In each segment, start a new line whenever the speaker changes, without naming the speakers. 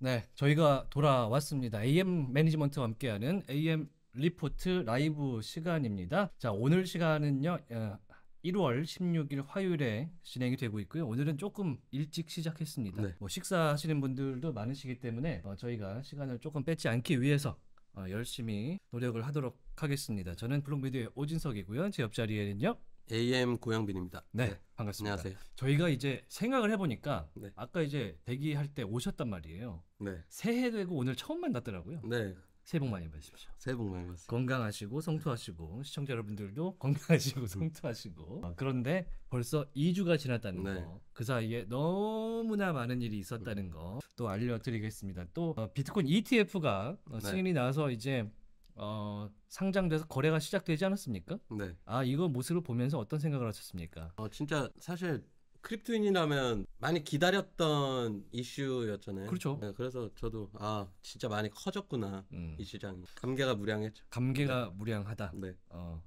네, 저희가 돌아왔습니다. AM 매니지먼트와 함께하는 AM 리포트 라이브 시간입니다. 자, 오늘 시간은요. 1월 어, 16일 화요일에 진행이 되고 있고요. 오늘은 조금 일찍 시작했습니다. 네. 뭐 식사하시는 분들도 많으시기 때문에 어, 저희가 시간을 조금 뺏지 않기 위해서 어, 열심히 노력을 하도록 하겠습니다. 저는 블록미디어의 오진석이고요. 제 옆자리에는요. AM 고양빈입니다. 네, 네, 반갑습니다. 안녕하세요. 저희가 이제 생각을 해보니까 네. 아까 이제 대기할 때 오셨단 말이에요. 네. 새해 되고 오늘 처음 만났더라고요. 네. 새해 복 많이 받으십시오. 새해 복 많이 받으세요. 건강하시고 성투하시고 네. 시청자 여러분들도 건강하시고 음. 성투하시고 아, 그런데 벌써 2주가 지났다는 네. 거. 그 사이에 너무나 많은 일이 있었다는 음. 거또 알려드리겠습니다. 또 어, 비트코인 ETF가 어, 네. 승인이 나서 이제 어, 상장돼서 거래가 시작되지 않았습니까? 네. 아 이거 모습을 보면서 어떤 생각을 하셨습니까? 어, 진짜 사실 크립토인이라면 많이 기다렸던 이슈였잖아요. 그렇죠. 네, 그래서 저도 아 진짜 많이 커졌구나 음. 이 시장. 감개가 무량했죠. 감개가 네. 무량하다. 네. 어,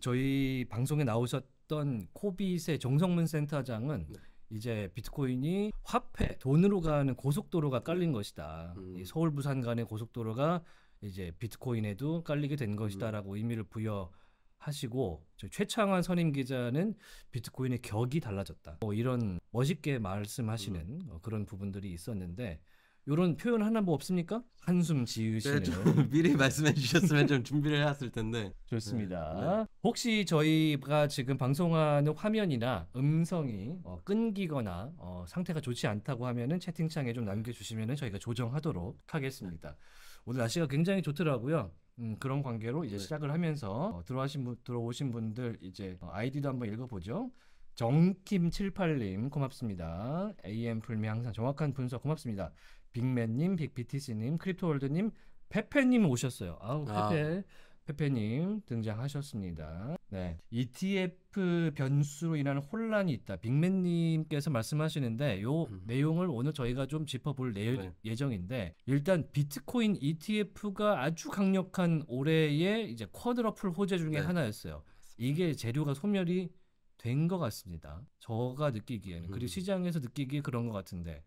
저희 방송에 나오셨던 코빗의 정성문 센터장은 네. 이제 비트코인이 화폐 돈으로 가는 고속도로가 깔린 것이다. 음. 서울 부산 간의 고속도로가 이제 비트코인에도 깔리게 된 것이다라고 음. 의미를 부여하시고 최창환 선임 기자는 비트코인의 격이 달라졌다. 뭐 이런 멋있게 말씀하시는 음. 어, 그런 부분들이 있었는데 이런 표현 하나 뭐 없습니까? 한숨 지으시는. 네, 미리 말씀해 주셨으면 좀 준비를 했을 텐데. 좋습니다. 네, 네. 혹시 저희가 지금 방송하는 화면이나 음성이 어, 끊기거나 어, 상태가 좋지 않다고 하면은 채팅창에 좀 남겨주시면은 저희가 조정하도록 하겠습니다. 오늘 날씨가 굉장히 좋더라고요. 음, 그런 관계로 이제 네. 시작을 하면서 어, 들어오신 분, 들어오신 분들 이제 어, 아이디도 한번 읽어보죠. 정킴78님 고맙습니다. AM 풀미 항상 정확한 분석 고맙습니다. 빅맨님, 빅BTC님, 크립토월드님, 페페님 오셨어요. 아우 아. 페페, 아. 페페님 등장하셨습니다. 네. ETF 변수로 인한 혼란이 있다. 빅맨님께서 말씀하시는데 요 음. 내용을 오늘 저희가 좀 짚어볼 네. 예정인데 일단 비트코인 ETF가 아주 강력한 올해의 이제 쿼드러플 호재 중에 네. 하나였어요. 이게 재료가 소멸이 된 것 같습니다. 저가 느끼기에는 음. 그리고 시장에서 느끼기에 그런 것 같은데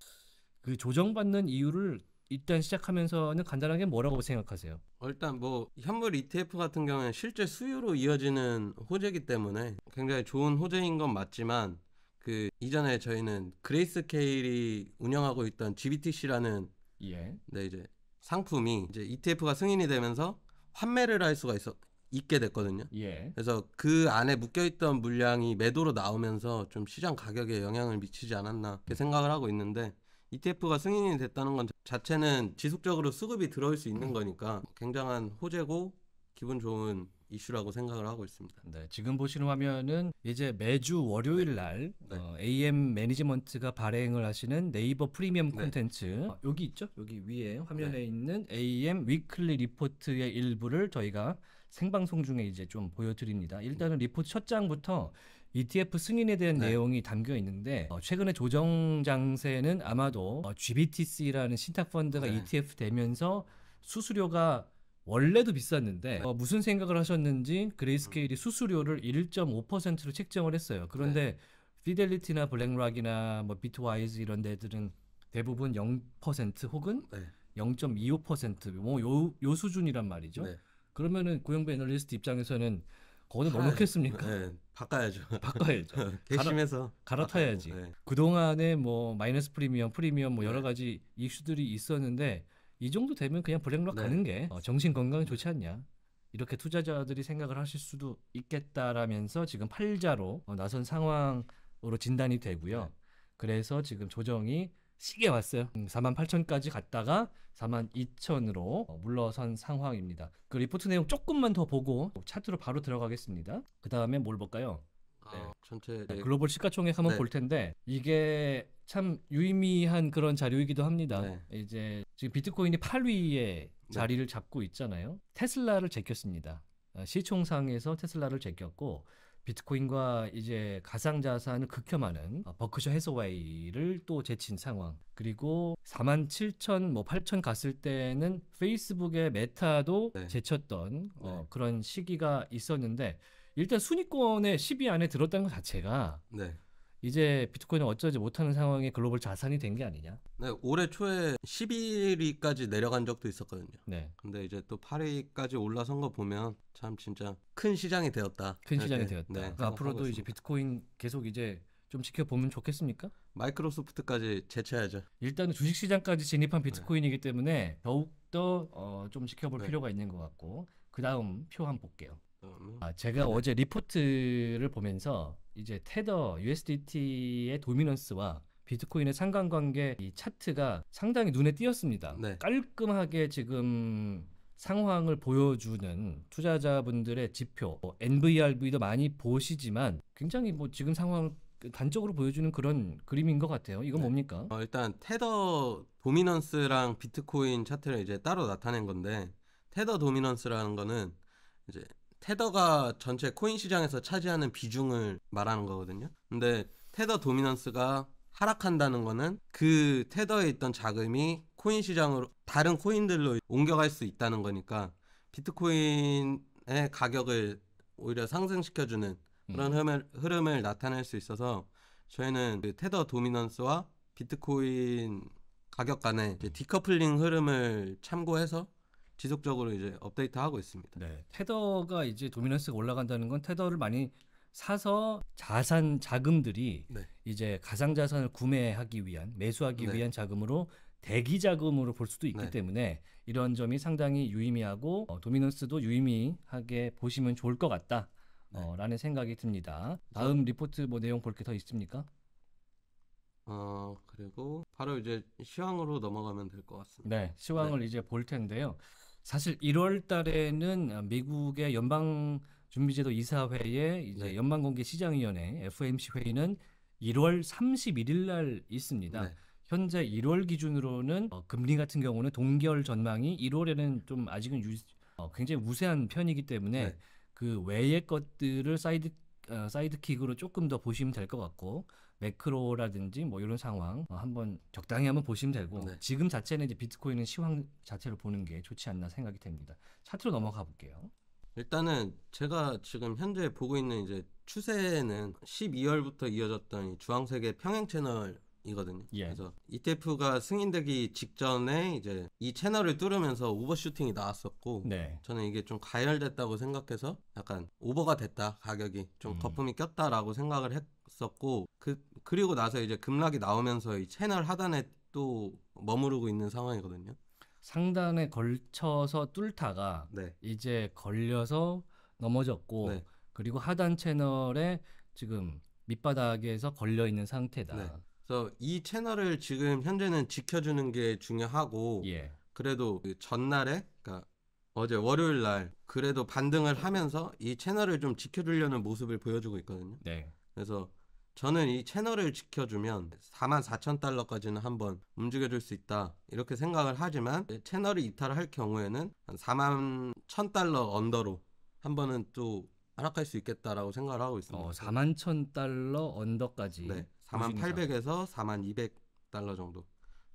그 조정받는 이유를 일단 시작하면서는 간단하게 뭐라고 생각하세요? 어, 일단 뭐 현물 ETF 같은 경우는
실제 수요로 이어지는 호재이기 때문에 굉장히 좋은 호재인 건 맞지만 그 이전에 저희는 그레이스 케일이 운영하고 있던 GBTC라는 예. 네 이제 상품이 이제 ETF가 승인이 되면서 환매를 할 수가 있어 있게 됐거든요. 예. 그래서 그 안에 묶여있던 물량이 매도로 나오면서 좀 시장 가격에 영향을 미치지 않았나 생각을 하고 있는데 ETF가 승인이 됐다는 건 자체는 지속적으로 수급이 들어올 수 있는 음. 거니까 굉장한 호재고 기분 좋은 이슈라고 생각을 하고 있습니다. 네,
지금 보시는 화면은 이제 매주 월요일 날 네. 어, AM 매니지먼트가 발행을 하시는 네이버 프리미엄 네. 콘텐츠 네. 어, 여기 있죠? 여기 위에 화면에 네. 있는 AM 위클리 리포트의 일부를 저희가 생방송 중에 이제 좀 보여드립니다. 일단은 리포트 첫 장부터 ETF 승인에 대한 네. 내용이 담겨 있는데 어, 최근에 조정 장세는 아마도 어, GBTC라는 신탁 펀드가 네. ETF 되면서 수수료가 원래도 비쌌는데 어, 무슨 생각을 하셨는지 그레이스케일이 수수료를 1.5%로 책정을 했어요. 그런데 네. 피델리티나 블랙락이나 뭐 비트와이즈 이런 데들은 대부분 0% 혹은 네. 0.25%뭐 요 요 수준이란 말이죠. 네. 그러면은 고용배 애널리스트 입장에서는 거는 넉넉했습니까? 뭐 네. 바꿔야죠. 바꿔야죠. 괘씸해서 갈아, 타야지 네. 그동안에 뭐 마이너스 프리미엄, 프리미엄 뭐 네. 여러 가지 이슈들이 있었는데 이 정도 되면 그냥 블랙락 네. 가는 게 어, 정신 건강에 좋지 않냐. 이렇게 투자자들이 생각을 하실 수도 있겠다라면서 지금 팔자로 어, 나선 상황으로 진단이 되고요. 네. 그래서 지금 조정이 시계 왔어요. 48,000까지 음, 갔다가 42,000으로 어, 물러선 상황입니다. 그 리포트 내용 조금만 더 보고 차트로 바로 들어가겠습니다. 그 다음에 뭘 볼까요?
아, 네. 아, 전체 네, 네, 글로벌 시가총액 한번 네. 볼
텐데 이게 참 유의미한 그런 자료이기도 합니다. 네. 이제 지금 비트코인이 8위에 자리를 잡고 있잖아요. 테슬라를 제꼈습니다. 어, 시총상에서 테슬라를 제꼈고 비트코인과 이제 가상자산을 극혐하는 어, 버크셔 해서웨이를 또 제친 상황. 그리고 4만 7천, 뭐 8천 갔을 때는 페이스북의 메타도 네. 제쳤던 어, 네. 어, 그런 시기가 있었는데 일단 순위권에 10위 안에 들었다는 것 자체가 네. 이제 비트코인을 어쩌지 못하는 상황에 글로벌 자산이 된 게 아니냐?
네, 올해 초에 11위까지 내려간 적도 있었거든요. 네. 근데 이제 또 8위까지 올라선 거 보면 참 진짜 큰 시장이 되었다. 큰 시장이 되었다. 네, 그러니까 앞으로도 있습니다. 이제 비트코인 계속 이제 좀
지켜보면 좋겠습니까?
마이크로소프트까지 제쳐야죠.
일단은 주식 시장까지 진입한 네. 비트코인이기 때문에 더욱 더좀 어, 지켜볼 네. 필요가 있는 것 같고 그 다음 표한번 볼게요. 음. 아, 제가 네. 어제 리포트를 보면서 이제 테더 USDT의 도미넌스와 비트코인의 상관관계 이 차트가 상당히 눈에 띄었습니다. 네. 깔끔하게 지금 상황을 보여주는 투자자분들의 지표, 뭐 NVRV도 많이 보시지만 굉장히 뭐 지금 상황을 그 단적으로 보여주는 그런 그림인 것 같아요. 이건 네. 뭡니까? 어, 일단
테더 도미넌스랑 비트코인 차트를 이제 따로 나타낸 건데 테더 도미넌스라는 거는 이제 테더가 전체 코인 시장에서 차지하는 비중을 말하는 거거든요. 근데 테더 도미넌스가 하락한다는 거는 그 테더에 있던 자금이 코인 시장으로 다른 코인들로 옮겨갈 수 있다는 거니까 비트코인의 가격을 오히려 상승시켜주는 음. 그런 음. 흐름을, 흐름을 나타낼 수 있어서 저희는 그 테더 도미넌스와 비트코인 가격 간의 디커플링
흐름을 참고해서 지속적으로 이제 업데이트하고 있습니다. 네. 테더가 이제 도미넌스가 올라간다는 건 테더를 많이 사서 자산 자금들이 네. 이제 가상 자산을 구매하기 위한 매수하기 네. 위한 자금으로 대기 자금으로 볼 수도 있기 네. 때문에 이런 점이 상당히 유의미하고 어, 도미넌스도 유의미하게 보시면 좋을 것 같다. 네. 어, 라는 생각이 듭니다. 네. 다음 리포트 뭐 내용 볼 게 더 있습니까?
어, 그리고 바로 이제 시황으로 넘어가면 될 것 같습니다.
네, 시황을 네. 이제 볼 텐데요. 사실 1월 달에는 어, 미국의 연방 준비제도 이사회에 이제 네. 연방 공개 시장 위원회 FOMC 회의는 1월 31일 날 있습니다. 네. 현재 1월 기준으로는 어, 금리 같은 경우는 동결 전망이 1월에는 좀 아직은 유, 어, 굉장히 우세한 편이기 때문에 네. 그 외의 것들을 사이드 어, 사이드킥으로 조금 더 보시면 될 것 같고 매크로라든지 뭐 이런 상황 어, 한번 적당히 한번 보시면 되고 네. 지금 자체는 이제 비트코인은 시황 자체를 보는 게 좋지 않나 생각이 됩니다. 차트로 넘어가 볼게요. 일단은
제가 지금 현재 보고 있는 이제 추세는 12월부터 이어졌던 주황색의 평행 채널 이거든요. 예. 그래서 이태프가 승인되기 직전에 이제 이 채널을 뚫으면서 오버슈팅이 나왔었고 네. 저는 이게 좀 가열됐다고 생각해서 약간 오버가 됐다 가격이 좀 음. 거품이 꼈다라고 생각을 했었고 그 그리고 나서 이제 급락이 나오면서 이 채널 하단에 또 머무르고 있는 상황이거든요.
상단에 걸쳐서 뚫다가 네. 이제 걸려서 넘어졌고 네. 그리고 하단 채널에 지금 밑바닥에서 걸려 있는 상태다. 네.
그래서 이 채널을 지금 현재는 지켜주는 게 중요하고 예. 그래도 그 전날에 그러니까 어제 월요일 날 그래도 반등을 하면서 이 채널을 좀 지켜주려는 모습을 보여주고 있거든요. 네. 그래서 저는 이 채널을 지켜주면 4만 4천 달러까지는 한번 움직여줄 수 있다 이렇게 생각을 하지만 채널이 이탈할 경우에는 한 4만 1천 달러 언더로 한 번은 또 하락할 수 있겠다라고 생각을 하고 있습니다. 어, 4만
1천 달러 언더까지. 네.
4만 800에서 4만 200 달러 정도.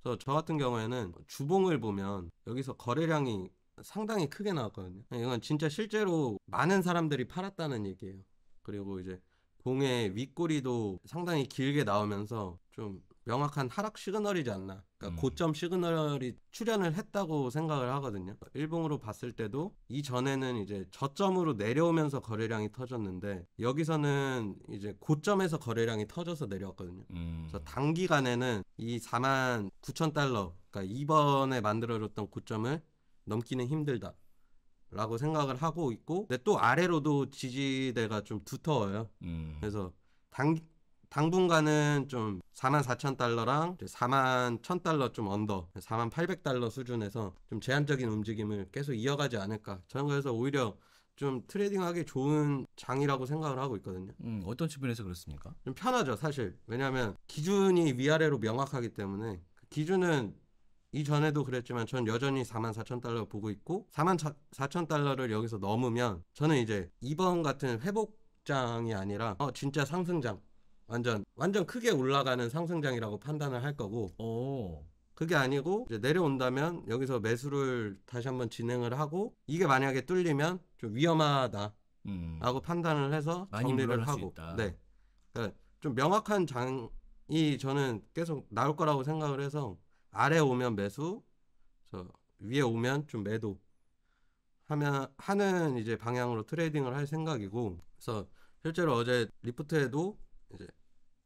그래서 저 같은 경우에는 주봉을 보면 여기서 거래량이 상당히 크게 나왔거든요. 이건 진짜 실제로 많은 사람들이 팔았다는 얘기예요. 그리고 이제 공의 윗꼬리도 상당히 길게 나오면서 좀 명확한 하락 시그널이지 않나 그러니까 음. 고점 시그널이 출현을 했다고 생각을 하거든요. 일봉으로 봤을 때도 이전에는 이제 저점으로 내려오면서 거래량이 터졌는데 여기서는 이제 고점에서 거래량이 터져서 내려왔거든요. 음. 그래서 단기간에는 이 4만 9천 달러, 그러니까 이번에 만들어졌던 고점을 넘기는 힘들다. 라고 생각을 하고 있고, 근데 또 아래로도 지지대가 좀 두터워요. 음. 그래서 단, 당분간은 좀 4만 4천 달러랑 4만 1천 달러 좀 언더 4만 8 0 0 달러 수준에서 좀 제한적인 움직임을 계속 이어가지 않을까 저는 그래서 오히려 좀 트레이딩하기 좋은 장이라고 생각을 하고 있거든요. 음, 어떤 측면에서 그렇습니까? 좀 편하죠 사실 왜냐하면 기준이 위아래로 명확하기 때문에 그 기준은 이전에도 그랬지만 전 여전히 4만 4천 달러 보고 있고 4만 4천 달러를 여기서 넘으면 저는 이제 이번 같은 회복장이 아니라 어 진짜 상승장 완전 완전 크게 올라가는 상승장이라고 판단을 할 거고 오. 어. 그게 아니고 이제 내려온다면 여기서 매수를 다시 한번 진행을 하고 이게 만약에 뚫리면 좀 위험하다라고 음. 판단을 해서 정리를 하고 네. 그러니까 좀 명확한 장이 저는 계속 나올 거라고 생각을 해서 아래 오면 매수 저 위에 오면 좀 매도 하면 하는 이제 방향으로 트레이딩을 할 생각이고 그래서 실제로 어제 리프트에도 이제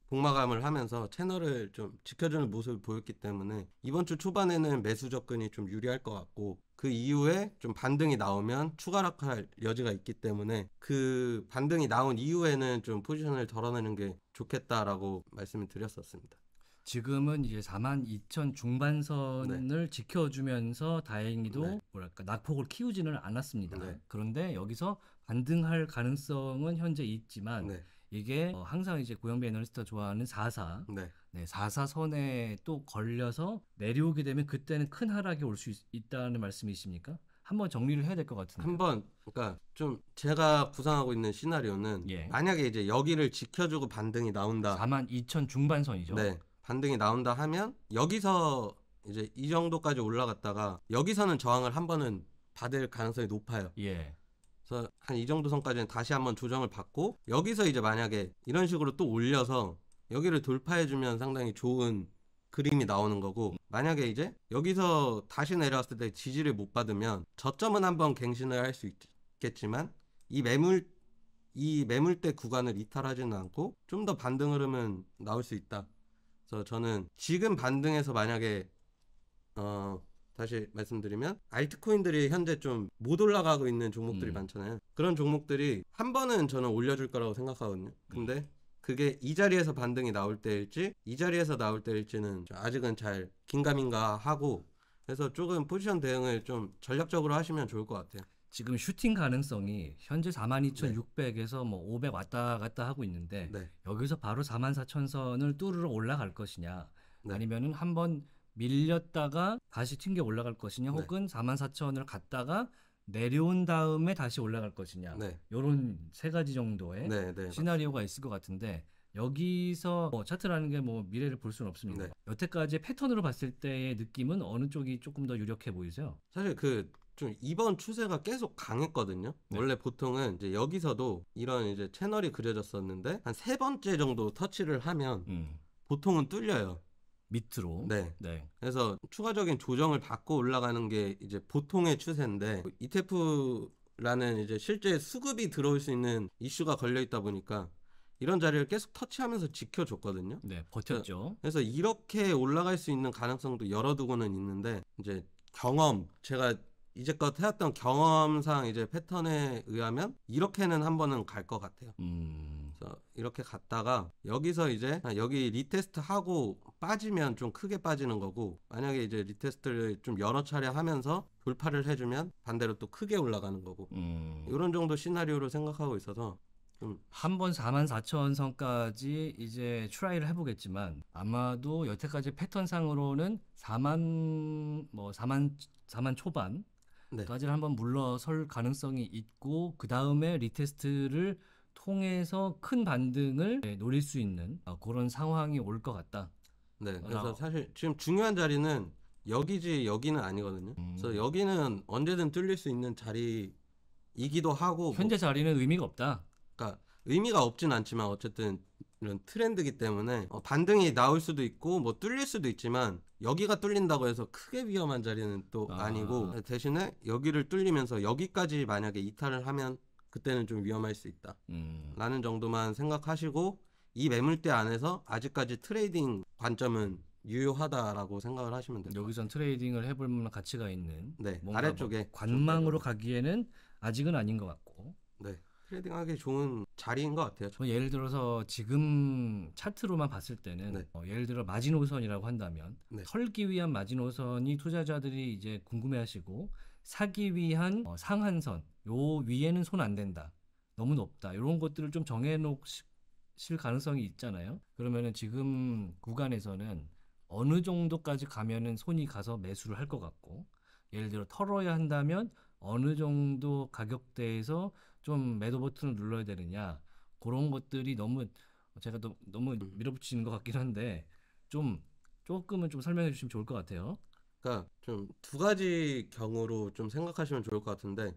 복마감을 하면서 채널을 좀 지켜주는 모습을 보였기 때문에 이번 주 초반에는 매수 접근이 좀 유리할 것 같고 그 이후에 좀 반등이 나오면 추가 락할 여지가 있기 때문에 그 반등이 나온 이후에는 좀 포지션을 덜어내는 게 좋겠다라고
말씀을 드렸었습니다. 지금은 이제 4만 2천 중반선을 네. 지켜주면서 다행히도 네. 뭐랄까 낙폭을 키우지는 않았습니다. 네. 그런데 여기서 반등할 가능성은 현재 있지만 네. 이게 어, 항상 이제 고영배 애널리스트가 좋아하는 44. 네. 네, 44 선에 또 걸려서 내려오게 되면 그때는 큰 하락이 올 수 있다는 말씀이십니까? 한번 정리를 해야 될 것 같은데. 한번 그러니까 좀
제가 구상하고 있는 시나리오는 예. 만약에 이제 여기를 지켜주고 반등이 나온다. 4만 2천
중반선이죠.
네. 반등이 나온다 하면 여기서 이제 이 정도까지 올라갔다가 여기서는 저항을 한 번은 받을 가능성이 높아요. 예. 그래서 한이 정도 선까지는 다시 한번 조정을 받고 여기서 이제 만약에 이런 식으로 또 올려서 여기를 돌파해주면 상당히 좋은 그림이 나오는 거고 만약에 이제 여기서 다시 내려왔을 때 지지를 못 받으면 저점은 한번 갱신을 할 수 있겠지만 이 매물 이 매물대 구간을 이탈하지는 않고 좀 더 반등 흐름은 나올 수 있다. 그래서 저는 지금 반등에서 만약에 어 다시 말씀드리면 알트코인들이 현재 좀 못 올라가고 있는 종목들이 음. 많잖아요. 그런 종목들이 한 번은 저는 올려줄 거라고 생각하거든요. 음. 근데 음. 그게 이 자리에서 반등이 나올 때일지 이 자리에서 나올 때일지는 아직은 잘 긴가민가 하고 그래서
조금 포지션 대응을 좀 전략적으로 하시면 좋을 것 같아요. 지금 슈팅 가능성이 현재 42,600에서 네. 뭐500 왔다 갔다 하고 있는데 네. 여기서 바로 44,000선을 뚫으러 올라갈 것이냐 네. 아니면은 한번 밀렸다가 다시 튕겨 올라갈 것이냐 네. 혹은 4만 4천 원을 갔다가 내려온 다음에 다시 올라갈 것이냐 네. 요런 세 가지 정도의 네, 네, 시나리오가 있을 것 같은데 여기서 뭐 차트라는 게뭐 미래를 볼 수는 없습니다. 네. 여태까지 패턴으로 봤을 때의 느낌은 어느 쪽이 조금 더 유력해 보이세요?
사실 그 좀 이번 추세가 계속 강했거든요. 네. 원래 보통은 이제 여기서도 이런 이제 채널이 그려졌었는데 한 세 번째 정도 터치를 하면 음. 보통은 뚫려요. 밑으로. 네. 네. 그래서 추가적인 조정을 받고 올라가는 게 이제 보통의 추세인데 이테프라는 이제 실제 수급이 들어올 수 있는 이슈가 걸려 있다 보니까 이런 자리를 계속 터치하면서 지켜줬거든요.
네, 버텼죠.
그래서 이렇게 올라갈 수 있는 가능성도 열어두고는 있는데 이제 경험 제가 이제껏 해왔던 경험상 이제 패턴에 의하면 이렇게는 한 번은 갈 것 같아요. 음. 그래서 이렇게 갔다가 여기서 이제 여기 리테스트 하고 빠지면 좀 크게 빠지는 거고 만약에 이제 리테스트를 좀 여러 차례 하면서 돌파를 해주면 반대로 또 크게 올라가는 거고 음. 이런 정도 시나리오를
생각하고 있어서 한번 4만 4천 선까지 이제 트라이를 해보겠지만 아마도 여태까지 패턴상으로는 4만 뭐 4만 4만 초반 네. 까지를 네. 한번 물러설 가능성이 있고 그 다음에 리테스트를 통해서 큰 반등을 예, 노릴 수 있는 아, 그런 상황이 올 것 같다.
네, 아, 그래서 사실 지금 중요한 자리는 여기지 여기는 아니거든요. 음. 그래서 여기는 언제든 뚫릴 수 있는 자리이기도 하고 뭐 현재 뭐, 자리는 의미가 없다. 그러니까 의미가 없진 않지만 어쨌든 이런 트렌드기 때문에 어, 반등이 나올 수도 있고 뭐 뚫릴 수도 있지만 여기가 뚫린다고 해서 크게 위험한 자리는 또 아. 니고 대신에 여기를 뚫리면서 여기까지 만약에 이탈을 하면 그때는 좀 위험할 수 있다. 음. 라는 정도만 생각하시고 이 매물대 안에서 아직까지
트레이딩 관점은 유효하다라고 생각을 하시면 됩니다. 여기선 트레이딩을 해볼 만한 가치가 있는 네, 아래쪽에 뭐 관망으로 가기에는 아직은 아닌 것 같고 네, 트레이딩하기 좋은 자리인 것 같아요. 저는 예를 들어서 지금 차트로만 봤을 때는 네. 어, 예를 들어 마지노선이라고 한다면 네. 털기 위한 마지노선이 투자자들이 이제 궁금해하시고 사기 위한 어, 상한선 요 위에는 손 안 된다. 너무 높다. 이런 것들을 좀 정해놓고 실 가능성이 있잖아요. 그러면은 지금 구간에서는 어느 정도까지 가면은 손이 가서 매수를 할 것 같고 예를 들어 털어야 한다면 어느 정도 가격대에서 좀 매도 버튼을 눌러야 되느냐 그런 것들이 너무 제가 또 너무 음. 밀어붙이는 것 같긴 한데 좀 조금은 좀 설명해 주시면 좋을 것 같아요. 그러니까 좀 두
가지 경우로 좀 생각하시면 좋을 것 같은데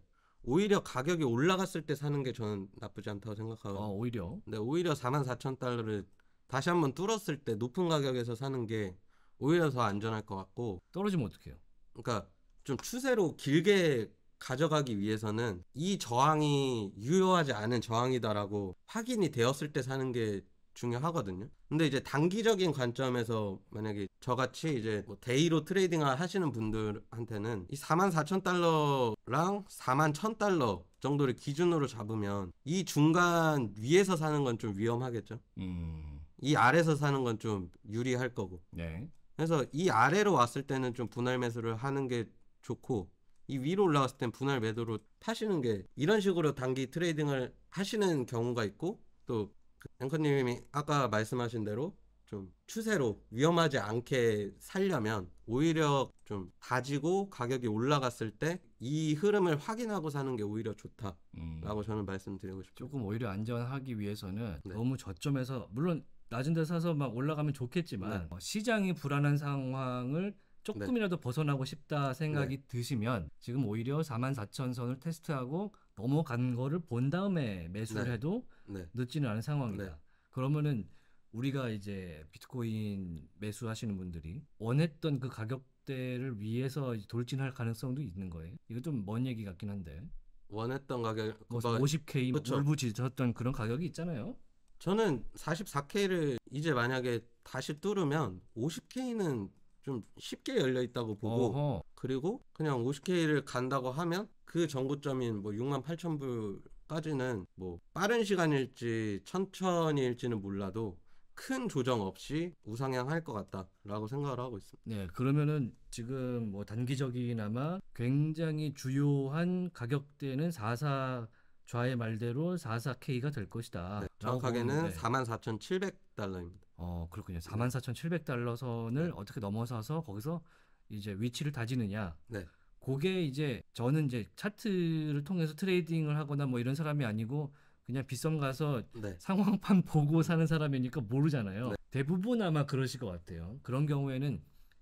오히려 가격이 올라갔을 때 사는 게 저는 나쁘지 않다고 생각하고. 아, 오히려. 네, 오히려 44,000달러를 다시 한번 뚫었을 때 높은 가격에서 사는 게 오히려 더 안전할 것 같고. 떨어지면 어떡해요? 그러니까 좀 추세로 길게 가져가기 위해서는 이 저항이 유효하지 않은 저항이다라고 확인이 되었을 때 사는 게 중요하거든요. 근데 이제 단기적인 관점에서 만약에 저같이 이제 뭐 데이로 트레이딩 하시는 분들한테는 이 4만 4천 달러랑 4만 1천 달러 정도를 기준으로 잡으면 이 중간 위에서 사는 건 좀 위험하겠죠.
음.
이 아래서 에 사는 건 좀 유리할 거고. 네. 그래서 이 아래로 왔을 때는 좀 분할 매수를 하는 게 좋고 이 위로 올라왔을 땐 분할 매도로 파시는게 이런 식으로 단기 트레이딩을 하시는 경우가 있고 또 앵커님이 아까 말씀하신 대로 좀 추세로 위험하지 않게 살려면 오히려 좀 다지고 가격이 올라갔을 때 이 흐름을 확인하고 사는 게 오히려 좋다라고 음. 저는
말씀드리고 싶습니다. 조금 오히려 안전하기 위해서는 네. 너무 저점에서 물론 낮은 데 사서 막 올라가면 좋겠지만 네. 어, 시장이 불안한 상황을 네. 조금이라도 네. 벗어나고 싶다 생각이 네. 드시면 지금 오히려 4 4 0선을 테스트하고 넘어간 거를 본 다음에 매수를 네. 해도 네. 늦지는 않은 상황이다. 네. 그러면은 우리가 이제 비트코인 매수하시는 분들이 원했던 그 가격대를 위해서 돌진할 가능성도 있는 거예요. 이거 좀 먼 얘기 같긴 한데.
원했던 가격 뭐 50K 그러니까 뭐
그부짖었던 그런 가격이 있잖아요. 저는 44K를 이제 만약에
다시 뚫으면 50K는 좀 쉽게 열려 있다고 보고 어허. 그리고 그냥 50K를 간다고 하면 그 정고점인 뭐 6만 8천 불까지는 뭐 빠른 시간일지 천천히일지는 몰라도 큰 조정 없이 우상향 할것 같다라고 생각을 하고 있습니다.
네, 그러면은 지금 뭐 단기적이나마 굉장히 주요한 가격대는 44 좌의 말대로 44K가 될 것이다. 네, 정확하게는 44,700달러입니다. 어, 그렇군요. 44,700달러 선을 어떻게 넘어서서 거기서 이제 위치를 다지느냐. 네. 그게 이제 저는 이제 차트를 통해서 트레이딩을 하거나 뭐 이런 사람이 아니고 그냥 빗썸 가서 네. 상황판 보고 사는 사람이니까 모르잖아요. 네. 대부분 아마 그러실 것 같아요. 그런 경우에는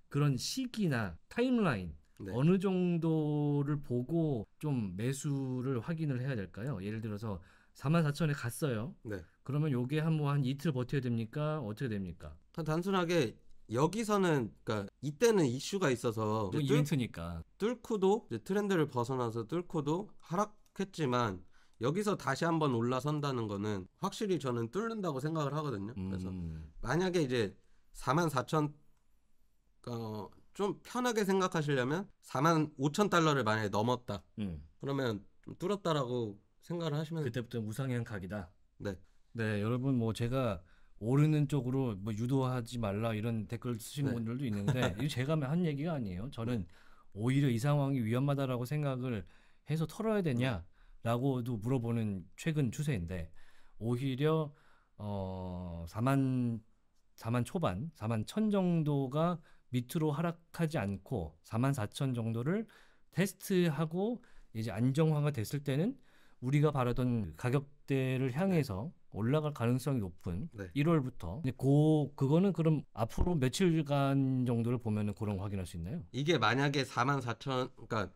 그런 시기나 타임라인 네. 어느 정도를 보고 좀 매수를 확인을 해야 될까요? 예를 들어서 4 4 0 0 0에 갔어요. 네. 그러면 요게 한뭐한 뭐 이틀 버텨야 됩니까? 어떻게 됩니까?
단순하게 여기서는 그러니까 이때는 이슈가 있어서 이벤트니까 뚫고도 트렌드를 벗어나서 뚫고도 하락했지만 여기서 다시 한번 올라선다는 거는 확실히 저는 뚫는다고 생각을 하거든요. 그래서 음. 만약에 이제 4만 4천 어, 좀 편하게 생각하시려면 4만 5천 달러를 만약에 넘었다. 음. 그러면 좀 뚫었다라고 생각을 하시면 그때부터
무상향 각이다. 네. 네, 여러분 뭐 제가 오르는 쪽으로 뭐 유도하지 말라 이런 댓글 쓰신 네. 분들도 있는데 이거 제가 한 얘기가 아니에요. 저는 오히려 이 상황이 위험하다라고 생각을 해서 털어야 되냐라고도 물어보는 최근 추세인데 오히려 어 4만 4만 초반, 4만 천 정도가 밑으로 하락하지 않고 4만 4천 정도를 테스트하고 이제 안정화가 됐을 때는 우리가 바라던 가격대를 향해서 올라갈 가능성이 높은 네. 1월부터 고 그거는 그럼 앞으로 며칠간 정도를 보면은 그런 거 확인할 수 있나요? 이게 만약에 4만
4천 그러니까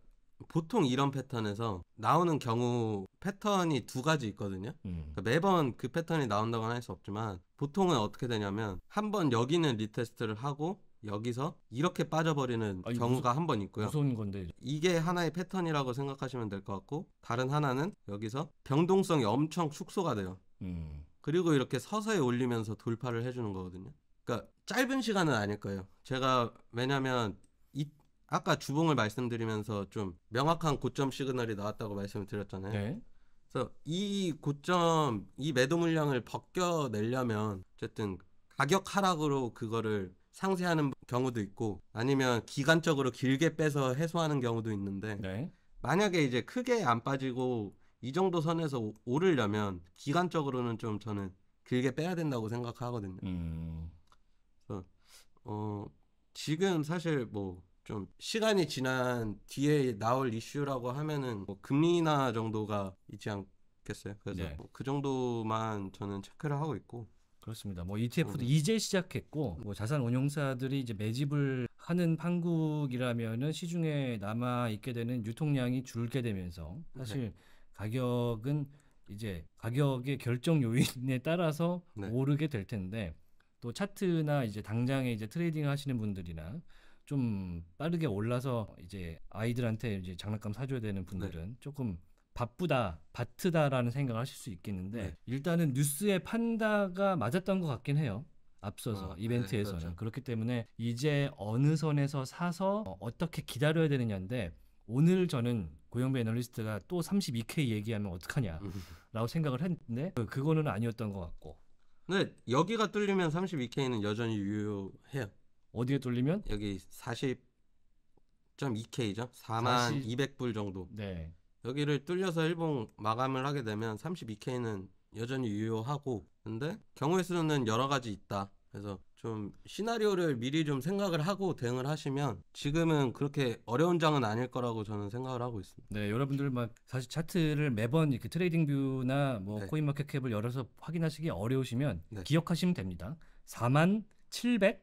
보통 이런 패턴에서 나오는 경우 패턴이 두 가지 있거든요. 음. 그러니까 매번 그 패턴이 나온다고는 할 수 없지만 보통은 어떻게 되냐면 한번 여기는 리테스트를 하고 여기서 이렇게 빠져버리는 아니, 경우가 한 번 있고요. 무서운 건데 이게 하나의 패턴이라고 생각하시면 될 것 같고 다른 하나는 여기서 변동성이 엄청 축소가 돼요. 음. 그리고 이렇게 서서히 올리면서 돌파를 해주는 거거든요. 그러니까 짧은 시간은 아닐 거예요. 제가 왜냐하면 이 아까 주봉을 말씀드리면서 좀 명확한 고점 시그널이 나왔다고 말씀을 드렸잖아요. 네. 그래서 이 고점, 이 매도 물량을 벗겨내려면 어쨌든 가격 하락으로 그거를 상쇄하는 경우도 있고 아니면 기간적으로 길게 빼서 해소하는 경우도 있는데 네. 만약에 이제 크게 안 빠지고 이 정도 선에서 오르려면 기간적으로는 좀 저는 길게 빼야 된다고 생각하거든요. 음. 어, 지금 사실 뭐 좀 시간이 지난 뒤에 나올 이슈라고 하면은 뭐 금리나 정도가 있지 않겠어요. 그래서 네. 뭐그 정도만 저는 체크를 하고 있고 그렇습니다. 뭐 ETF도 음. 이제
시작했고 뭐 자산 운용사들이 이제 매집을 하는 판국이라면은 시중에 남아 있게 되는 유통량이 줄게 되면서 사실 네. 가격은 이제 가격의 결정 요인에 따라서 네. 오르게 될 텐데 또 차트나 이제 당장에 이제 트레이딩 하시는 분들이나 좀 빠르게 올라서 이제 아이들한테 이제 장난감 사줘야 되는 분들은 네. 조금 바쁘다, 바트다라는 생각을 하실 수 있겠는데 네. 일단은 뉴스의 판다가 맞았던 것 같긴 해요. 앞서서 아, 네, 이벤트에서는 네, 그렇죠. 그렇기 때문에 이제 어느 선에서 사서 어, 어떻게 기다려야 되느냐인데 오늘 저는 고영배 애널리스트가 또 32K 얘기하면 어떡하냐라고 생각을 했는데 그, 그거는 아니었던 것 같고.
근데 네, 여기가 뚫리면 32K는 여전히 유효해요. 어디에 뚫리면? 여기 40.2K죠. 4만 40... 200불 정도. 네. 여기를 뚫려서 일봉 마감을 하게 되면 32K는 여전히 유효하고 근데 경우의 수는 여러 가지 있다. 그래서 좀 시나리오를 미리 좀 생각을 하고 대응을 하시면 지금은 그렇게 어려운 장은
아닐 거라고 저는 생각을 하고 있습니다. 네, 여러분들 막 사실 차트를 매번 이렇게 트레이딩 뷰나 뭐 네. 코인마켓캡을 열어서 확인하시기 어려우시면 네. 기억하시면 됩니다. 4만 700,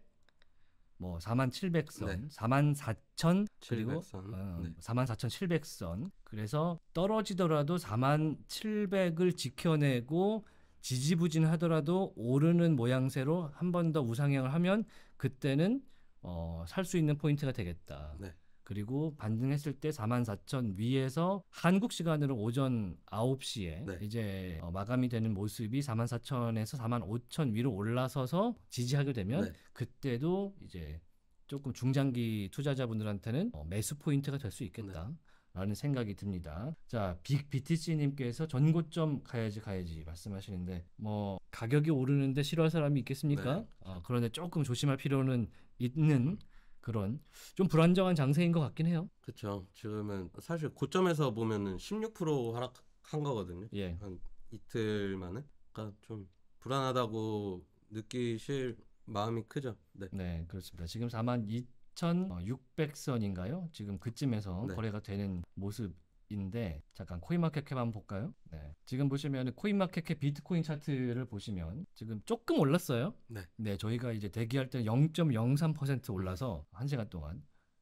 뭐 4만 700선, 네. 4만 4천 그리고 700선. 어, 네. 4만 4천 700선. 그래서 떨어지더라도 4만 700을 지켜내고 지지부진하더라도 오르는 모양새로 한 번 더 우상향을 하면 그때는 어, 살 수 있는 포인트가 되겠다. 네. 그리고 반등했을 때 44,000 위에서 한국 시간으로 오전 9시에 네. 이제 어, 마감이 되는 모습이 44,000에서 45,000 위로 올라서서 지지하게 되면 네. 그때도 이제 조금 중장기 투자자분들한테는 어, 매수 포인트가 될 수 있겠다. 네. 라는 생각이 듭니다. 자, 빅 BTC님께서 전고점 가야지 가야지 말씀하시는데 뭐 가격이 오르는데 싫어할 사람이 있겠습니까? 네. 어, 그런데 조금 조심할 필요는 있는 그런 좀 불안정한 장세인 것 같긴 해요. 그렇죠.
지금은 사실 고점에서 보면은 16% 하락한 거거든요. 예. 한 이틀 만에. 그러니까 좀 불안하다고 느끼실 마음이
크죠. 네. 네, 그렇습니다. 지금 4만 2 2,600선인가요? 지금 그쯤에서 네. 거래가 되는 모습 인데 잠깐 코인마켓캡 한번 볼까요? 네. 지금 보시면 코인마켓캡 비트코인 차트를 보시면 지금 조금 올랐어요. 네. 네, 저희가 이제 대기할 때는 0.03% 올라서 한 시간 동안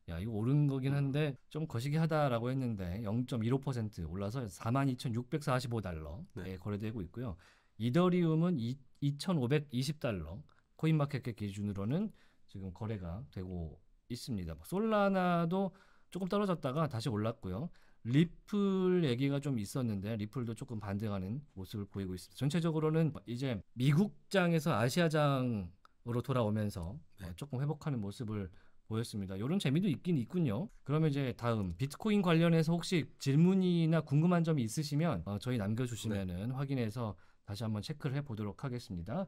야 이거 오른 거긴 한데 좀 거시기 하다라고 했는데 0.15% 올라서 42,645달러에 네. 예, 거래되고 있고요. 이더리움은 2,520달러 코인마켓캡 기준으로는 지금 거래가 되고 있습니다. 뭐 솔라나도 조금 떨어졌다가 다시 올랐고요. 리플 얘기가 좀 있었는데 리플도 조금 반등하는 모습을 보이고 있습니다. 전체적으로는 이제 미국장에서 아시아장으로 돌아오면서 네. 조금 회복하는 모습을 보였습니다. 이런 재미도 있긴 있군요. 그러면 이제 다음 비트코인 관련해서 혹시 질문이나 궁금한 점이 있으시면 어, 저희 남겨주시면 네. 확인해서 다시 한번 체크를 해보도록 하겠습니다.